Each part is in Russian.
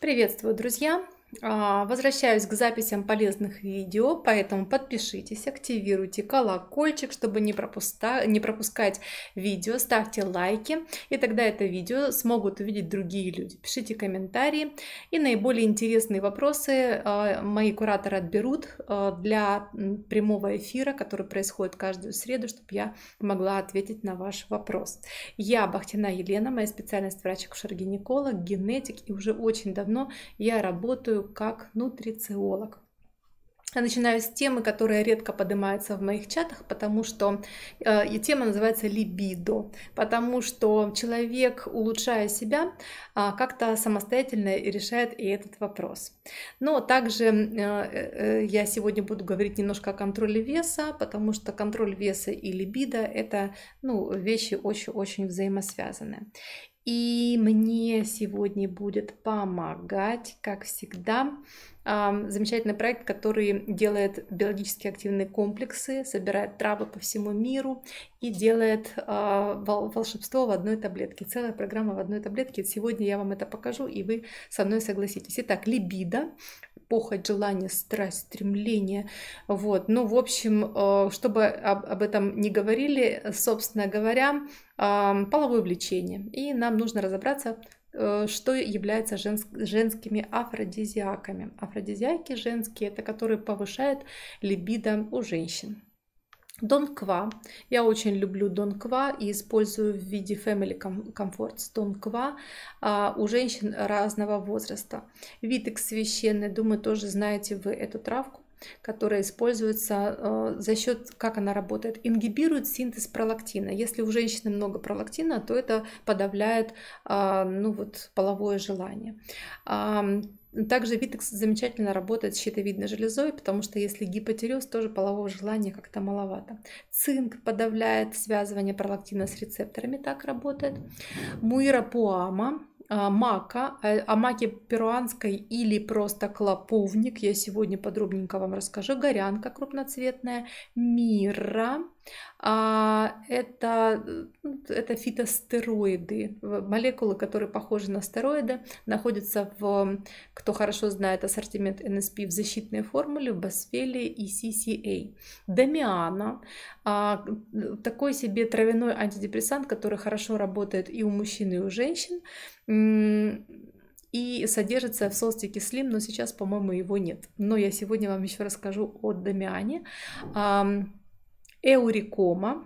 Приветствую, друзья! А, возвращаюсь к записям полезных видео, поэтому подпишитесь, активируйте колокольчик, чтобы не, пропуска... не пропускать видео, ставьте лайки, и тогда это видео смогут увидеть другие люди. Пишите комментарии, и наиболее интересные вопросы а, мои кураторы отберут а, для прямого эфира, который происходит каждую среду, чтобы я могла ответить на ваш вопрос. Я Бахтина Елена, моя специальность врач-акушер-гинеколог, генетик, и уже очень давно я работаю работаю как нутрициолог. Я начинаю с темы, которая редко поднимается в моих чатах, потому что э, тема называется либидо, потому что человек, улучшая себя, э, как-то самостоятельно решает и этот вопрос. Но также э, э, я сегодня буду говорить немножко о контроле веса, потому что контроль веса и либидо это ну, вещи очень-очень взаимосвязаны. И мне сегодня будет помогать, как всегда, замечательный проект, который делает биологически активные комплексы, собирает травы по всему миру и делает а, волшебство в одной таблетке. Целая программа в одной таблетке. Сегодня я вам это покажу, и вы со мной согласитесь. Итак, либидо похоть, желание, страсть, стремление. Вот. Ну, в общем, э, чтобы об этом не говорили, собственно говоря, половое влечение. И нам нужно разобраться, э, что является женскими афродизиаками. Афродизиаки женские – это которые повышают либидо у женщин. Донква. Я очень люблю Донква и использую в виде Family Comforts Донква а, у женщин разного возраста. Витекс священный, думаю, тоже знаете вы эту травку которая используется э, за счет, как она работает, ингибирует синтез пролактина. Если у женщины много пролактина, то это подавляет э, ну вот, половое желание. А, также витекс замечательно работает с щитовидной железой, потому что если гипотерез, тоже полового желания как-то маловато. Цинк подавляет связывание пролактина с рецепторами, так работает. Муира пуама а, мака, э, о маке перуанской или просто клоповник, я сегодня подробненько вам расскажу, горянка крупноцветная, мира, а, это, ну, это фитостероиды, молекулы, которые похожи на стероиды, находятся в, кто хорошо знает ассортимент НСП, в защитной формуле, в Басфеле и CCA. Домиана, а, такой себе травяной антидепрессант, который хорошо работает и у мужчин, и у женщин, и содержится в солстике слим, но сейчас, по-моему, его нет. Но я сегодня вам еще расскажу о домиане. Euricoma,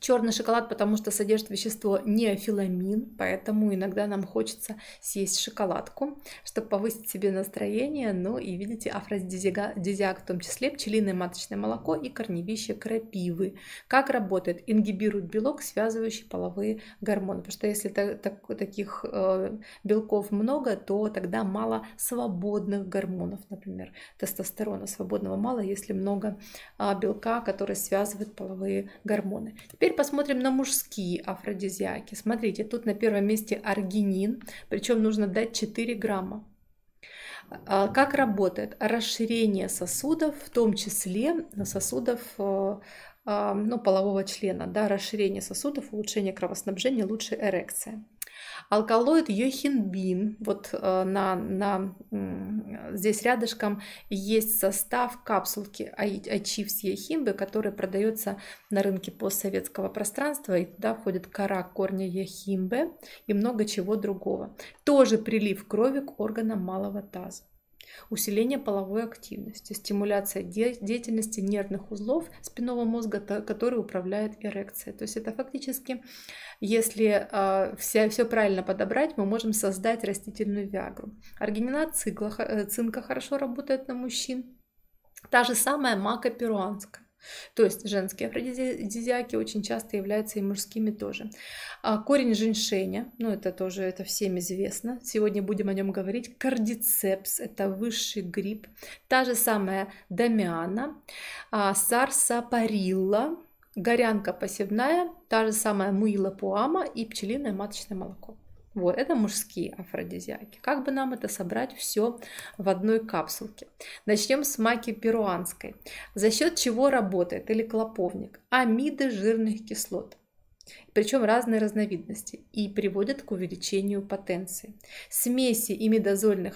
Черный шоколад, потому что содержит вещество неофиламин, поэтому иногда нам хочется съесть шоколадку, чтобы повысить себе настроение. Ну и видите, афродизиак в том числе, пчелиное маточное молоко и корневище крапивы. Как работает? Ингибирует белок, связывающий половые гормоны. Потому что если так, таких э, белков много, то тогда мало свободных гормонов, например, тестостерона свободного мало, если много э, белка, который связывает половые гормоны. Теперь Теперь посмотрим на мужские афродизиаки. Смотрите, тут на первом месте аргинин, причем нужно дать 4 грамма. А, как работает? Расширение сосудов, в том числе сосудов э, а, ну, полового члена, да, расширение сосудов, улучшение кровоснабжения, лучшая эрекция. Алкалоид йохинбин, вот э, на, на, здесь рядышком есть состав капсулки Ачив с яхимбы, который продается на рынке постсоветского пространства, и туда входит кора корня яхимбы и много чего другого. Тоже прилив крови к органам малого таза усиление половой активности, стимуляция де деятельности нервных узлов спинного мозга, который управляет эрекцией. То есть это фактически, если э, а, все, все правильно подобрать, мы можем создать растительную виагру. Аргинина цикла, э, цинка хорошо работает на мужчин. Та же самая мака перуанская. То есть женские афродизиаки очень часто являются и мужскими тоже. А корень женьшеня, ну это тоже это всем известно. Сегодня будем о нем говорить. Кардицепс – это высший гриб. Та же самая домиана, а, сарсапарилла, горянка посевная, та же самая муила пуама и пчелиное маточное молоко. Вот, это мужские афродизиаки. Как бы нам это собрать все в одной капсулке? Начнем с маки перуанской. За счет чего работает или клоповник? Амиды жирных кислот причем разные разновидности, и приводят к увеличению потенции. Смеси и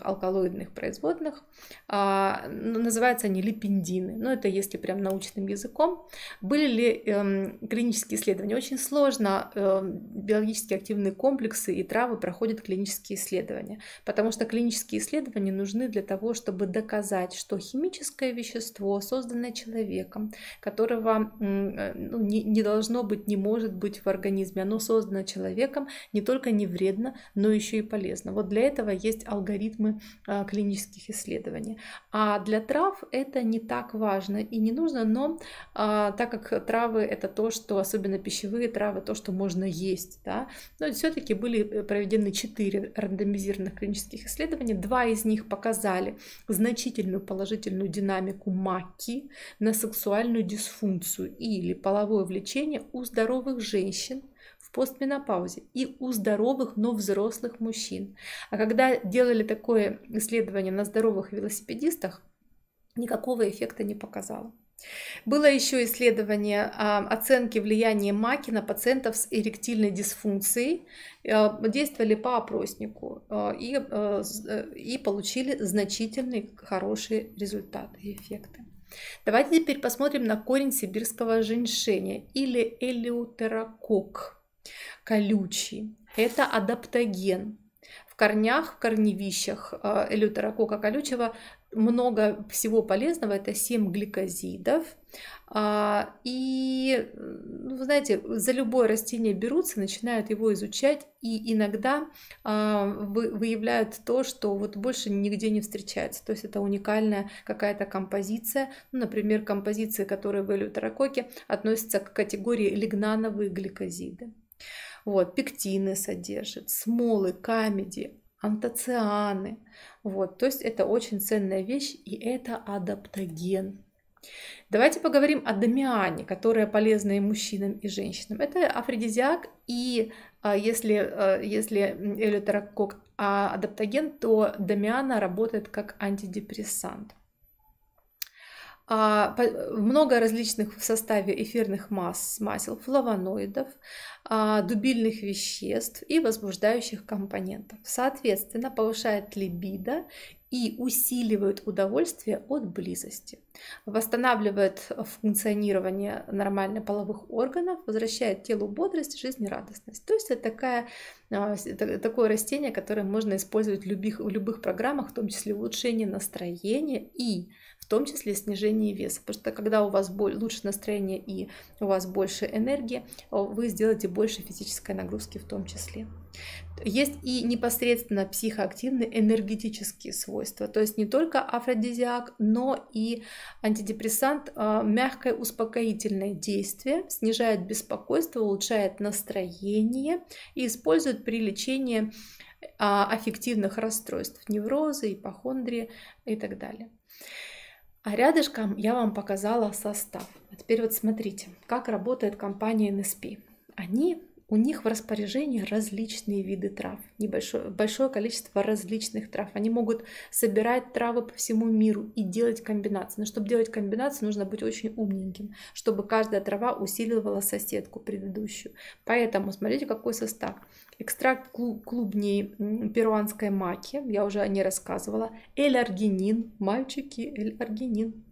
алкалоидных производных, а, ну, называются они липендины, но ну, это если прям научным языком. Были ли эм, клинические исследования? Очень сложно, эм, биологически активные комплексы и травы проходят клинические исследования, потому что клинические исследования нужны для того, чтобы доказать, что химическое вещество, созданное человеком, которого э, ну, не, не должно быть, не может быть в организме, оно создано человеком не только не вредно, но еще и полезно. Вот для этого есть алгоритмы а, клинических исследований. А для трав это не так важно и не нужно, но а, так как травы это то, что, особенно пищевые травы, то, что можно есть, да, но все-таки были э, проведены 4 рандомизированных клинических исследования, два из них показали значительную положительную динамику маки на сексуальную дисфункцию или половое влечение у здоровых женщин, женщин в постменопаузе и у здоровых, но взрослых мужчин. А когда делали такое исследование на здоровых велосипедистах, никакого эффекта не показало. Было еще исследование а, оценки влияния маки на пациентов с эректильной дисфункцией. Э, действовали по опроснику э, и, э, и получили значительные хорошие результаты и эффекты. Давайте теперь посмотрим на корень сибирского женьшеня или элеутерокок колючий. Это адаптоген. В корнях, в корневищах э, элеутерокока колючего много всего полезного, это 7 гликозидов. А, и, ну, вы знаете, за любое растение берутся, начинают его изучать, и иногда а, выявляют то, что вот больше нигде не встречается. То есть это уникальная какая-то композиция. Ну, например, композиции, которые в элеутерококе, относятся к категории лигнановые гликозиды. Вот, пектины содержит, смолы, камеди, антоцианы, вот, то есть это очень ценная вещь, и это адаптоген. Давайте поговорим о домиане, которая полезна и мужчинам, и женщинам. Это афродизиак, и а, если, а, если элеутерокок а, адаптоген, то домиана работает как антидепрессант. А, много различных в составе эфирных масс, масел, флавоноидов, а, дубильных веществ и возбуждающих компонентов. Соответственно, повышает либидо и усиливает удовольствие от близости, восстанавливает функционирование нормально половых органов, возвращает телу бодрость, жизнерадостность. То есть это такая, а, такое растение, которое можно использовать в любых, в любых программах, в том числе улучшение настроения и том числе снижение веса. Потому что когда у вас лучше настроение и у вас больше энергии, вы сделаете больше физической нагрузки в том числе. Есть и непосредственно психоактивные энергетические свойства, то есть не только афродизиак, но и антидепрессант, а, мягкое успокоительное действие, снижает беспокойство, улучшает настроение и использует при лечении а, аффективных расстройств, неврозы, ипохондрии и так далее. А рядышком я вам показала состав. А теперь вот смотрите, как работает компания NSP. Они у них в распоряжении различные виды трав, небольшое большое количество различных трав. Они могут собирать травы по всему миру и делать комбинации. Но чтобы делать комбинации, нужно быть очень умненьким, чтобы каждая трава усиливала соседку предыдущую. Поэтому смотрите, какой состав. Экстракт клубней перуанской маки, я уже о ней рассказывала. Эль-аргинин, мальчики, эль-аргинин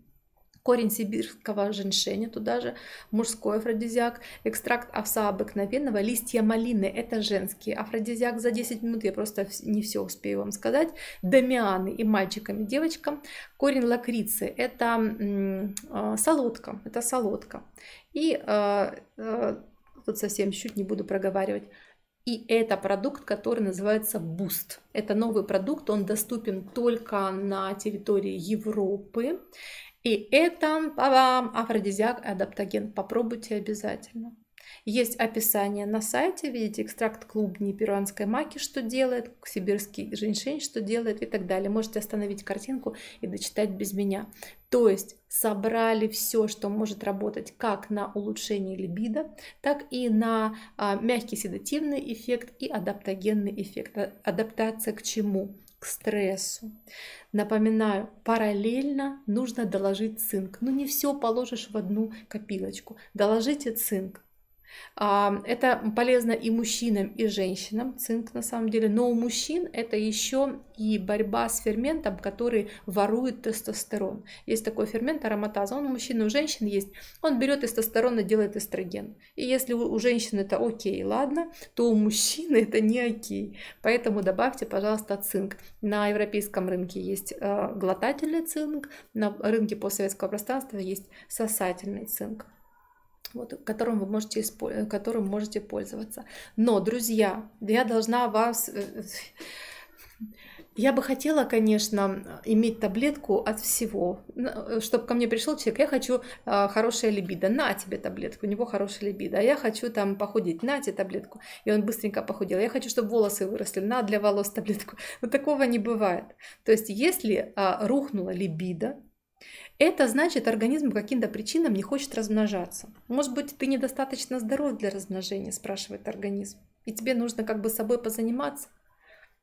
корень сибирского женьшеня, туда же мужской афродизиак, экстракт овса обыкновенного, листья малины, это женский афродизиак. За 10 минут я просто не все успею вам сказать. Домианы и мальчикам, и девочкам. Корень лакрицы, это э, солодка, это солодка. И э, э, тут совсем чуть не буду проговаривать. И это продукт, который называется Boost. Это новый продукт, он доступен только на территории Европы. И это вам афродизиак и адаптоген. Попробуйте обязательно. Есть описание на сайте, видите, экстракт клубни перуанской маки, что делает, сибирский женьшень, что делает и так далее. Можете остановить картинку и дочитать без меня. То есть собрали все, что может работать как на улучшение либидо, так и на а, мягкий седативный эффект и адаптогенный эффект. А, адаптация к чему? к стрессу. Напоминаю, параллельно нужно доложить цинк. Ну не все положишь в одну копилочку. Доложите цинк, это полезно и мужчинам, и женщинам, цинк на самом деле. Но у мужчин это еще и борьба с ферментом, который ворует тестостерон. Есть такой фермент ароматаза, он у мужчин и у женщин есть. Он берет тестостерон и делает эстроген. И если у женщин это окей, ладно, то у мужчин это не окей. Поэтому добавьте, пожалуйста, цинк. На европейском рынке есть э, глотательный цинк, на рынке постсоветского пространства есть сосательный цинк вот, которым вы можете, э, которым можете пользоваться. Но, друзья, я должна вас... Э, э, я бы хотела, конечно, иметь таблетку от всего. Ну, чтобы ко мне пришел человек, я хочу э, хорошая либидо, на тебе таблетку, у него хорошая либидо. А я хочу там похудеть, на тебе таблетку. И он быстренько похудел. Я хочу, чтобы волосы выросли, на для волос таблетку. Но такого не бывает. То есть, если э, рухнула либидо, это значит, организм по каким-то причинам не хочет размножаться. Может быть, ты недостаточно здоров для размножения, спрашивает организм. И тебе нужно как бы собой позаниматься.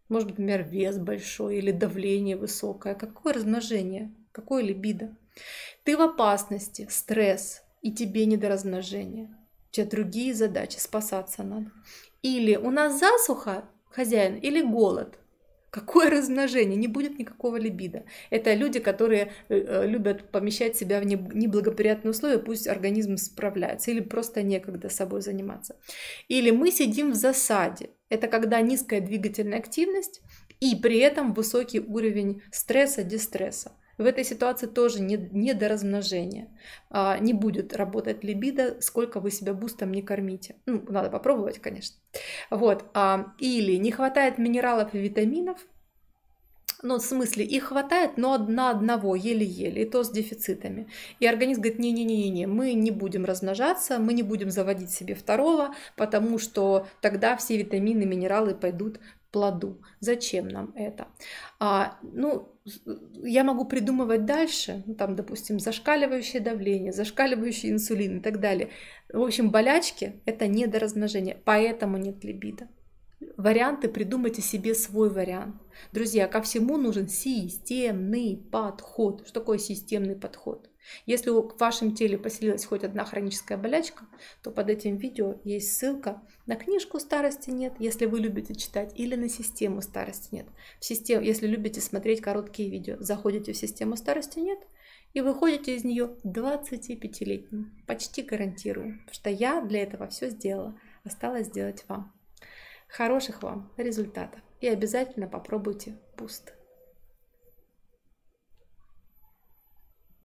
Может быть, например, вес большой или давление высокое. Какое размножение? Какое либидо? Ты в опасности, стресс, и тебе не до размножения. У тебя другие задачи, спасаться надо. Или у нас засуха, хозяин, или голод. Какое размножение? Не будет никакого либида. Это люди, которые э, э, любят помещать себя в неблагоприятные условия, пусть организм справляется, или просто некогда собой заниматься. Или мы сидим в засаде. Это когда низкая двигательная активность и при этом высокий уровень стресса, дистресса. В этой ситуации тоже не, не до размножения. А, не будет работать либидо, сколько вы себя бустом не кормите. Ну, надо попробовать, конечно. Вот. А, или не хватает минералов и витаминов, ну, в смысле, их хватает, но на одного, еле-еле, и то с дефицитами. И организм говорит, не-не-не-не, мы не будем размножаться, мы не будем заводить себе второго, потому что тогда все витамины, минералы пойдут плоду. Зачем нам это? А, ну, я могу придумывать дальше, ну, там, допустим, зашкаливающее давление, зашкаливающий инсулин и так далее. В общем, болячки – это недоразмножение, поэтому нет либидо. Варианты придумайте себе свой вариант. Друзья, ко всему нужен системный подход. Что такое системный подход? Если в вашем теле поселилась хоть одна хроническая болячка, то под этим видео есть ссылка на книжку «Старости нет», если вы любите читать, или на систему «Старости нет». В систему, если любите смотреть короткие видео, заходите в систему «Старости нет» и выходите из нее 25-летним. Почти гарантирую, что я для этого все сделала. Осталось сделать вам. Хороших вам результатов и обязательно попробуйте пусты.